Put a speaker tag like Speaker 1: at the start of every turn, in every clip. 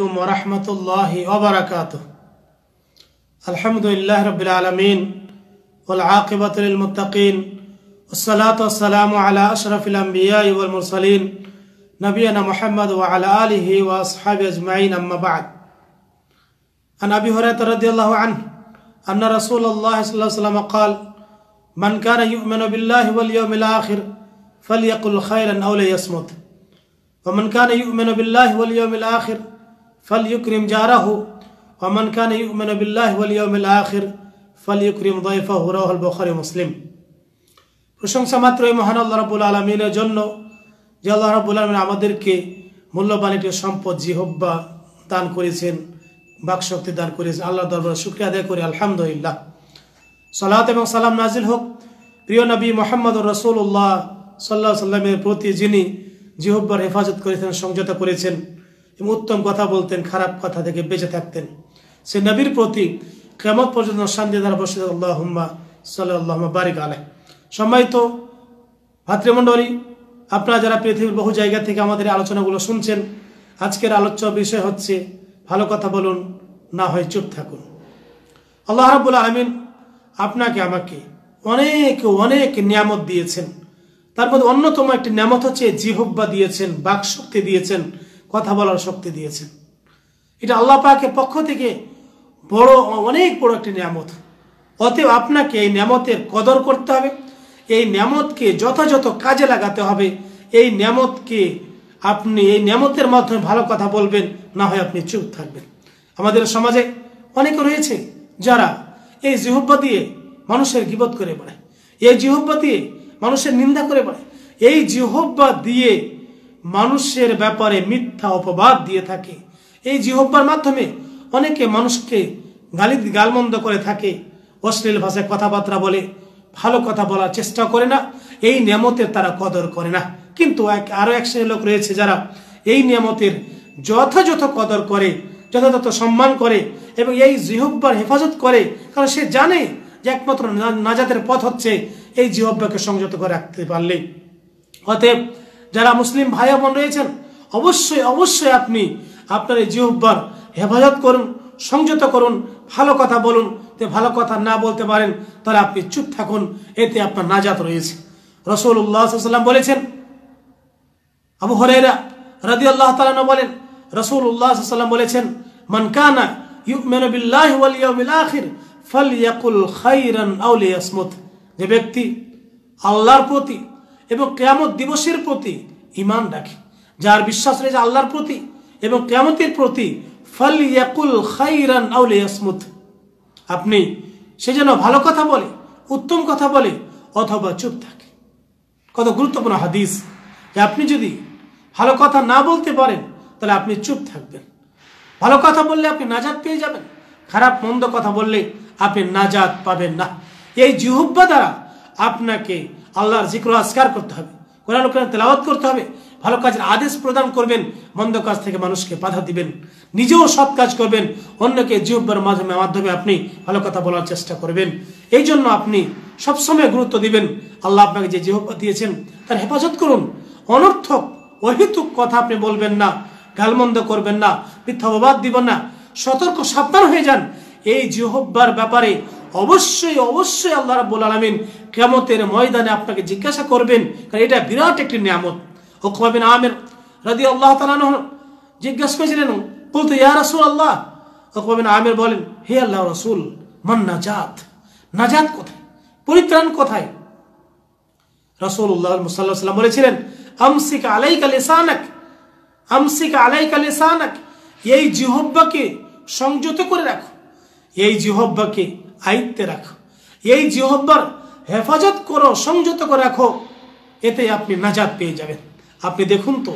Speaker 1: عليكم ورحمة الله وبركاته الحمد لله رب العالمين والعاقبة للمتقين والصلاة والسلام على أشرف الأنبياء والمرسلين نبينا محمد وعلى آله وأصحابه أجمعين أما بعد عن أبي هريرة رضي الله عنه أن رسول الله صلى الله عليه وسلم قال من كان يؤمن بالله واليوم الآخر فليقل خيرا أو ليصمت ومن كان يؤمن بالله واليوم الآخر ইউক্রিম فليكرم جاره অমন খান ইউমেন আখির ফল ইউক্রিম দয়ফা হু رواه বখরে মুসলিম প্রশংসা মাত্র এই মহান আল্লাহ রাবুল আলমিনের জন্য যে আল্লাহ রাবুল আলমিন আমাদেরকে মূল্যবান একটি সম্পদ জিহব্বা দান করেছেন বাকশক্তি দান করেছেন আল্লাহ দরবার শুক্রিয়া আদায় করে আলহামদুলিল্লাহ সালাত এবং সালাম নাজিল হোক প্রিয় নবী মোহাম্মদ রসুল্লাহ সাল্লাহ সাল্লামের প্রতি যিনি জিহব্বার হেফাজত করেছেন সংযত করেছেন এবং উত্তম কথা বলতেন খারাপ কথা থেকে বেঁচে থাকতেন সে নবীর প্রতি কেমন পর্যন্ত শান্তি দ্বারা বসে আল্লাহম্মা সাল্লাহ বারিক আলহ সম্মানিত ভাতৃমণ্ডলী আপনারা যারা পৃথিবীর বহু জায়গা থেকে আমাদের আলোচনাগুলো শুনছেন আজকের আলোচ্য বিষয় হচ্ছে ভালো কথা বলুন না হয় চুপ থাকুন আল্লাহ রাবুল আলমিন আপনাকে আমাকে অনেক অনেক নিয়ামত দিয়েছেন তার মধ্যে অন্যতম একটি নিয়ামত হচ্ছে জিহব্বা দিয়েছেন বাকশক্তি দিয়েছেন কথা বলার শক্তি দিয়েছেন এটা আল্লাহ পাকের পক্ষ থেকে বড় অনেক বড় একটি নিয়ামত অতএব আপনাকে এই নিয়ামতের কদর করতে হবে এই নিয়ামতকে যথাযথ কাজে লাগাতে হবে এই নিয়ামতকে আপনি এই নিয়ামতের মাধ্যমে ভালো কথা বলবেন না হয় আপনি চুপ থাকবেন আমাদের সমাজে অনেকে রয়েছে যারা এই জিহব্বা দিয়ে মানুষের গিবত করে বেড়ায় এই জিহব্বা দিয়ে মানুষের নিন্দা করে বেড়ায় এই জিহব্বা দিয়ে মানুষের ব্যাপারে মিথ্যা অপবাদ দিয়ে থাকে এই জিহব্বার মাধ্যমে অনেকে মানুষকে গালি গালমন্দ করে থাকে অশ্লীল ভাষায় কথাবার্তা বলে ভালো কথা বলার চেষ্টা করে না এই নিয়ামতের তারা কদর করে না কিন্তু এক আরও এক শ্রেণীর লোক রয়েছে যারা এই নিয়ামতের যথাযথ কদর করে যথাযথ সম্মান করে এবং এই জিহব্বার হেফাজত করে কারণ সে জানে যে একমাত্র নাজাতের পথ হচ্ছে এই জিহব্বাকে সংযত করে রাখতে পারলে অতএব যারা মুসলিম ভাই বোন রয়েছেন অবশ্যই অবশ্যই আপনি আপনার এই জিহব্বার হেফাজত করুন সংযত করুন ভালো কথা বলুন তে ভালো কথা না বলতে পারেন তাহলে আপনি চুপ থাকুন এতে আপনার নাজাত রয়েছে রসুল উল্লাহাম বলেছেন আবু হরেরা রাদি আল্লাহ তালা বলেন রসুল উল্লাহাম বলেছেন মানকানা যে ব্যক্তি আল্লাহর প্রতি এবং কেয়ামত দিবসের প্রতি ইমান রাখে যার বিশ্বাস রয়েছে আল্লাহর প্রতি এবং কেয়ামতের প্রতি ফল ইয়াকুল খাইরান আউল ইয়াসমুদ আপনি সে যেন ভালো কথা বলে উত্তম কথা বলে অথবা চুপ থাকে কত গুরুত্বপূর্ণ হাদিস যে আপনি যদি ভালো কথা না বলতে পারেন তাহলে আপনি চুপ থাকবেন ভালো কথা বললে আপনি নাজাত পেয়ে যাবেন খারাপ মন্দ কথা বললে আপনি নাজাত পাবেন না এই জিহুব্বা দ্বারা আপনাকে আল্লাহর জিক্র আস্কার করতে হবে কোরআন তেলাওয়াত করতে হবে ভালো কাজের আদেশ প্রদান করবেন মন্দ কাজ থেকে মানুষকে বাধা দিবেন নিজেও সৎ কাজ করবেন অন্যকে জিহ্বার মাধ্যমে মাধ্যমে আপনি ভালো কথা বলার চেষ্টা করবেন এই জন্য আপনি সবসময় গুরুত্ব দিবেন আল্লাহ আপনাকে যে জিহ্বা দিয়েছেন তার হেফাজত করুন অনর্থক অহেতুক কথা আপনি বলবেন না গালমন্দ করবেন না মিথ্যা অবাদ দিবেন না সতর্ক সাবধান হয়ে যান এই জিহব্বার ব্যাপারে অবশ্যই অবশ্যই আল্লাহ রাবুল আলমিন কেমতের ময়দানে আপনাকে জিজ্ঞাসা করবেন কারণ এটা বিরাট একটি নিয়ামত হুকমা বিন আমির আল্লাহ তালান জিজ্ঞাসা করেছিলেন বলতো ইয়া রাসুল আল্লাহ বিন আমির বলেন হে আল্লাহ রসুল মান নাজাত নাজাত কোথায় পরিত্রাণ কোথায় রাসূলুল্লাহ সাল্লাল্লাহু আলাইহি বলেছিলেন আমসিক আলাইকা লিসানাক আমসিক আলাইকা লিসানাক এই জিহব্বাকে সংযত করে রাখো এই জিহব্বাকে আয়ত্তে রাখো এই জিহব্বর হেফাজত করো সংযত করে রাখো এতে আপনি নাজাদ পেয়ে যাবেন আপনি দেখুন তো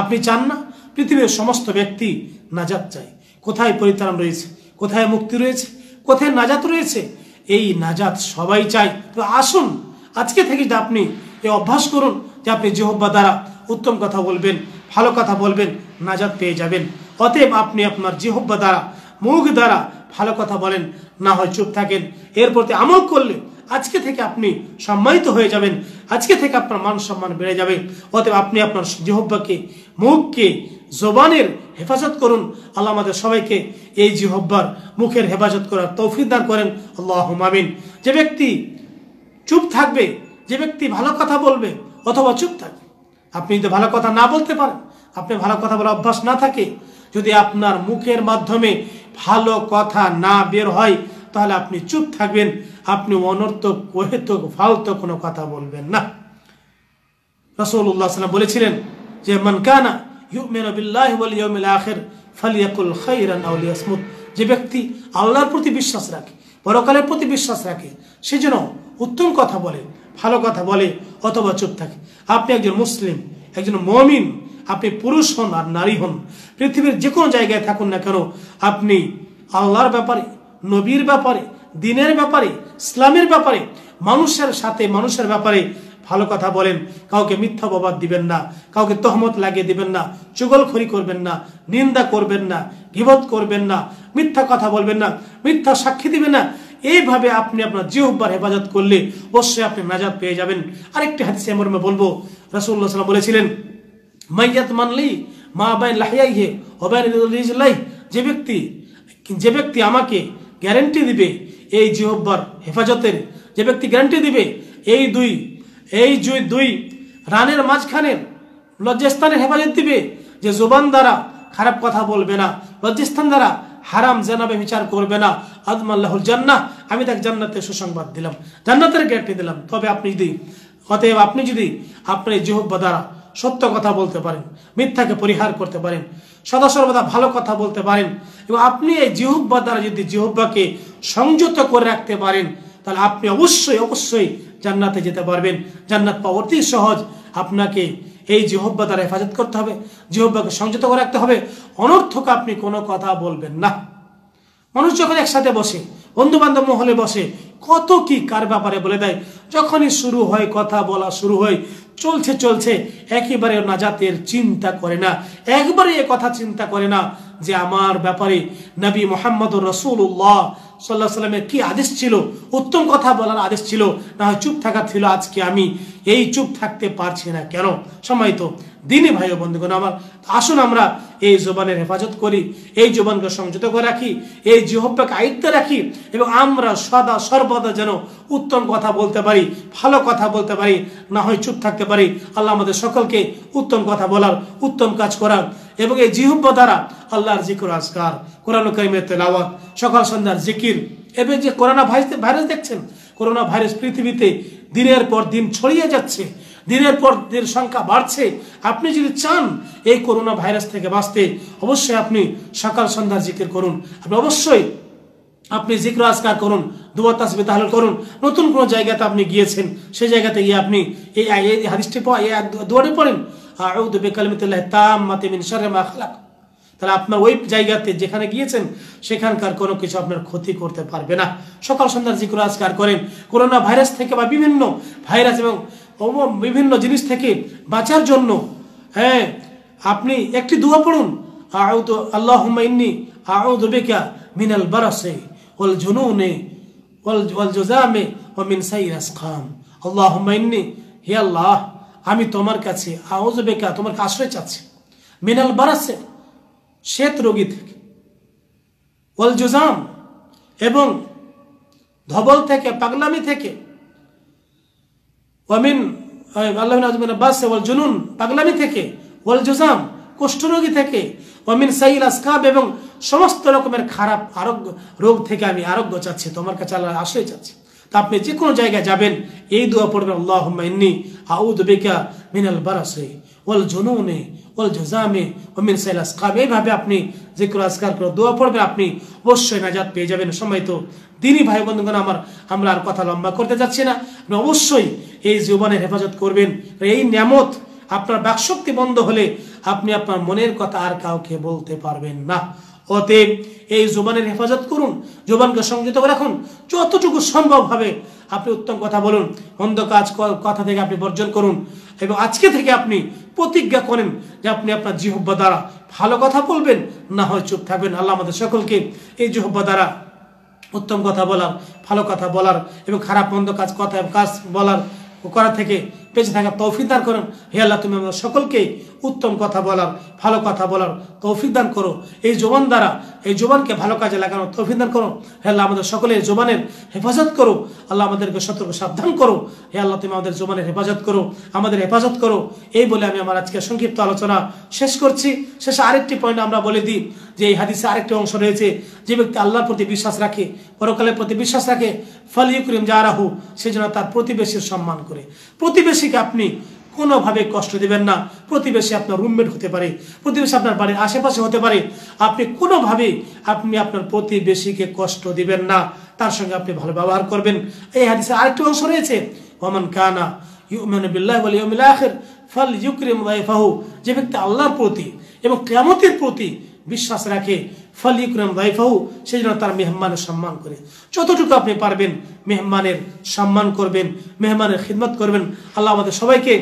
Speaker 1: আপনি চান না পৃথিবীর সমস্ত ব্যক্তি নাজাদ চায় কোথায় পরিত্রাণ রয়েছে কোথায় মুক্তি রয়েছে কোথায় নাজাত রয়েছে এই নাজাত সবাই চায় তো আসুন আজকে থেকে যে আপনি এ অভ্যাস করুন যে আপনি জিহব্বা দ্বারা উত্তম কথা বলবেন ভালো কথা বলবেন নাজাত পেয়ে যাবেন অতএব আপনি আপনার জিহব্বা দ্বারা মুখ দ্বারা ভালো কথা বলেন না হয় চুপ থাকেন এর প্রতি আমল করলে আজকে থেকে আপনি সম্মানিত হয়ে যাবেন আজকে থেকে আপনার মান সম্মান বেড়ে যাবে অতএব আপনি আপনার জিহব্বাকে মুখকে জোবানের হেফাজত করুন আল্লাহ আমাদের সবাইকে এই জিহব্বার মুখের হেফাজত করার তৌফিক দান করেন আল্লাহ মামিন যে ব্যক্তি চুপ থাকবে যে ব্যক্তি ভালো কথা বলবে অথবা চুপ থাকবে আপনি যদি ভালো কথা না বলতে পারেন আপনি ভালো কথা বলার অভ্যাস না থাকে যদি আপনার মুখের মাধ্যমে ভালো কথা না বের হয় তাহলে আপনি চুপ থাকবেন আপনি অনর্থক ওহেতক ফালতো কোনো কথা বলবেন না রসুল্লাহ সাল্লাম বলেছিলেন যে মানকানা ইউমেনবিল্লাহের ফালিয়াকুল খাই আউলিয়াসমুদ যে ব্যক্তি আল্লাহর প্রতি বিশ্বাস রাখে পরকালের প্রতি বিশ্বাস রাখে সে যেন উত্তম কথা বলে ভালো কথা বলে অথবা চুপ থাকে আপনি একজন মুসলিম একজন মমিন আপনি পুরুষ হন আর নারী হন পৃথিবীর যে কোনো জায়গায় থাকুন না কেন আপনি আল্লাহর ব্যাপারে নবীর ব্যাপারে দিনের ব্যাপারে ইসলামের ব্যাপারে মানুষের সাথে মানুষের ব্যাপারে ভালো কথা বলেন কাউকে মিথ্যা অপবাদ দিবেন না কাউকে তহমত লাগিয়ে দিবেন না চুগলখড়ি করবেন না নিন্দা করবেন না বিভদ করবেন না মিথ্যা কথা বলবেন না মিথ্যা সাক্ষী দিবেন না এইভাবে আপনি আপনার জিহ্বার হেফাজত করলে অবশ্যই আপনি নাজাদ পেয়ে যাবেন আরেকটি হাদিসে মর্মে বলবো রসুল্লাহ সাল্লাম বলেছিলেন মাইয়াত মানলি মা বাইন লাহিয়াই হে অবাইন যে ব্যক্তি যে ব্যক্তি আমাকে গ্যারেন্টি দিবে এই জিহব্বার হেফাজতের যে ব্যক্তি গ্যারেন্টি দিবে এই দুই এই দুই রানের মাঝখানের লজ্জাস্থানের হেফাজত দিবে যে জোবান দ্বারা খারাপ কথা বলবে না লজ্জাস্থান দ্বারা হারাম জানাবে বিচার করবে না আদমাল্লাহুল জান্না আমি তাকে জান্নাতের সুসংবাদ দিলাম জান্নাতের গ্যারান্টি দিলাম তবে আপনি যদি অতএব আপনি যদি আপনার জিহব্বা দ্বারা সত্য কথা বলতে পারেন মিথ্যাকে পরিহার করতে পারেন সদা সর্বদা ভালো কথা বলতে পারেন এবং আপনি এই জিহব্বা দ্বারা যদি জিহব্বাকে সংযত করে রাখতে পারেন তাহলে আপনি অবশ্যই অবশ্যই জান্নাতে যেতে পারবেন জান্নাত পাওয়া অতি সহজ আপনাকে এই জিহব্বা দ্বারা হেফাজত করতে হবে জিহব্বাকে সংযত করে রাখতে হবে অনর্থক আপনি কোনো কথা বলবেন না মানুষ যখন একসাথে বসে বন্ধু বান্ধব মহলে বসে কত কি কার ব্যাপারে বলে দেয় যখনই শুরু হয় কথা বলা শুরু হয় চলছে চলছে একেবারে নাজাতের চিন্তা করে না একবারে এ কথা চিন্তা করে না যে আমার ব্যাপারে নবী মোহাম্মদ রসুল্লাহ সাল্লাহ সাল্লামের কি আদেশ ছিল উত্তম কথা বলার আদেশ ছিল না হয় চুপ থাকা ছিল আজকে আমি এই চুপ থাকতে পারছি না কেন সময় তো দিনে ভাই বন্ধুগণ আমার আসুন আমরা এই জোবানের হেফাজত করি এই জোবানকে সংযত করে রাখি এই জিহব্বাকে আয়ত্তে রাখি এবং আমরা সদা সর্বদা যেন উত্তম কথা বলতে পারি ভালো কথা বলতে পারি না হয় চুপ থাকতে পারি আল্লাহ আমাদের সকলকে উত্তম কথা বলার উত্তম কাজ করার এবং এই জিহব্ব দ্বারা আল্লাহর জিকুর আজকার কোরআন করিমের তেলাওয়াত সকাল সন্ধ্যার জিকির এবং যে করোনা ভাইরাস ভাইরাস দেখছেন করোনা ভাইরাস পৃথিবীতে দিনের পর দিন ছড়িয়ে যাচ্ছে দিনের পর দিনের সংখ্যা বাড়ছে আপনি যদি চান এই করোনা ভাইরাস থেকে বাঁচতে অবশ্যই আপনি সকাল সন্ধ্যার জিকির করুন আপনি অবশ্যই আপনি জিক্র আজকার করুন দুবার তাসবে তাহলে করুন নতুন কোনো জায়গাতে আপনি গিয়েছেন সেই জায়গাতে গিয়ে আপনি এই হাদিসটি দুয়ারে পড়েন আউদ বেকালমিতুল্লাহ তাম মাতে মিন শারে মা তাহলে আপনার ওই জায়গাতে যেখানে গিয়েছেন সেখানকার কোনো কিছু আপনার ক্ষতি করতে পারবে না সকাল সন্ধ্যার জিক্র আজকার করেন করোনা ভাইরাস থেকে বা বিভিন্ন ভাইরাস এবং বিভিন্ন জিনিস থেকে বাঁচার জন্য হ্যাঁ আপনি একটি দোয়া পড়ুন আউদ আল্লাহ ইন্নি আউদ বেকা মিনাল বারাসে ওয়াল জুনুনে ওয়াল ওয়াল জোজামে ও মিন সাইরাস খান আল্লাহ ইন্নি হে আল্লাহ আমি তোমার কাছে আউজ বেকা তোমার আশ্রয় চাচ্ছি মিনাল বারাসে শ্বেত রোগী থেকে ওয়াল জোজাম এবং ধবল থেকে পাগলামি থেকে ওয়ামিন আল্লাহ আজমিন আব্বাস ওয়াল জুনুন পাগলামি থেকে ওয়াল জুজাম কুষ্ঠরোগী থেকে ওয়ামিন সাইল আসকাব এবং সমস্ত রকমের খারাপ আরোগ্য রোগ থেকে আমি আরোগ্য চাচ্ছি তোমার কাছে আল্লাহ আশ্রয় চাচ্ছি তা আপনি যে কোনো জায়গায় যাবেন এই দোয়া পড়বেন আল্লাহ ইন্নি আউদ বেকা মিনাল বারাসে ওয়াল জুনুনে ওল জোজামে অমিন সাইলাস কাব এইভাবে আপনি যে কোনো আজকার করে দোয়া পড়বে আপনি অবশ্যই নাজাদ পেয়ে যাবেন সময় তো দিনই ভাই বন্ধুগণ আমার আমরা আর কথা লম্বা করতে যাচ্ছি না আপনি অবশ্যই এই জীবনের হেফাজত করবেন এই নিয়ামত আপনার বাকশক্তি বন্ধ হলে আপনি আপনার মনের কথা আর কাউকে বলতে পারবেন না অতএব এই জোবানের হেফাজত করুন জোবানকে সংযত রাখুন যতটুকু সম্ভব হবে আপনি উত্তম কথা বলুন অন্ধ কাজ কথা থেকে আপনি বর্জন করুন এবং আজকে থেকে আপনি প্রতিজ্ঞা করেন যে আপনি আপনার জিহব্বা দ্বারা ভালো কথা বলবেন না হয় চুপ থাকবেন আল্লাহ আমাদের সকলকে এই জিহব্বা দ্বারা উত্তম কথা বলার ভালো কথা বলার এবং খারাপ মন্দ কাজ কথা কাজ বলার করা থেকে বেঁচে থাকার তৌফিক দান করেন হে আল্লাহ তুমি আমাদের সকলকে উত্তম কথা বলার ভালো কথা বলার তৌফিক দান করো এই জোবান দ্বারা এই জোবানকে ভালো কাজে লাগানোর তৌফিক দান করো হে আল্লাহ আমাদের সকলে জোবানের হেফাজত করো আল্লাহ আমাদেরকে সতর্ক সাবধান করো হে আল্লাহ তুমি আমাদের জোবানের হেফাজত করো আমাদের হেফাজত করো এই বলে আমি আমার আজকে সংক্ষিপ্ত আলোচনা শেষ করছি শেষে আরেকটি পয়েন্ট আমরা বলে দিই যে এই হাদিসে আরেকটি অংশ রয়েছে যে ব্যক্তি আল্লাহর প্রতি বিশ্বাস রাখে পরকালের প্রতি বিশ্বাস রাখে ফল ইউক্রিম যা রাহু সে যেন তার প্রতিবেশীর সম্মান করে প্রতিবেশীকে আপনি কোনোভাবে কষ্ট দেবেন না প্রতিবেশী আপনার রুমমেট হতে পারে প্রতিবেশী আপনার বাড়ির আশেপাশে হতে পারে আপনি কোনোভাবে আপনি আপনার প্রতিবেশীকে কষ্ট দিবেন না তার সঙ্গে আপনি ভালো ব্যবহার করবেন এই হাদিসে আরেকটি অংশ রয়েছে ওমান কানা ইউমেন বিল্লাহ ফল ইউক্রিম যে ব্যক্তি আল্লাহর প্রতি এবং কেমতের প্রতি বিশ্বাস রাখে ফল ইকরম রাইফাহু সেই জন্য তার মেহমানের সম্মান করে যতটুকু আপনি পারবেন মেহমানের সম্মান করবেন মেহমানের খিদমত করবেন আল্লাহ আমাদের সবাইকে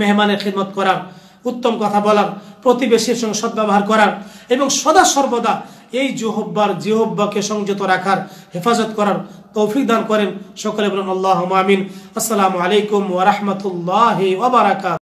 Speaker 1: মেহমানের খিদমত করার উত্তম কথা বলার প্রতিবেশীর সঙ্গে সদ্ব্যবহার করার এবং সদা সর্বদা এই জোহব্বার জিহব্বাকে সংযত রাখার হেফাজত করার তৌফিক দান করেন সকলে বলুন আল্লাহ আমিন আসসালামু আলাইকুম ওরহমতুল্লাহ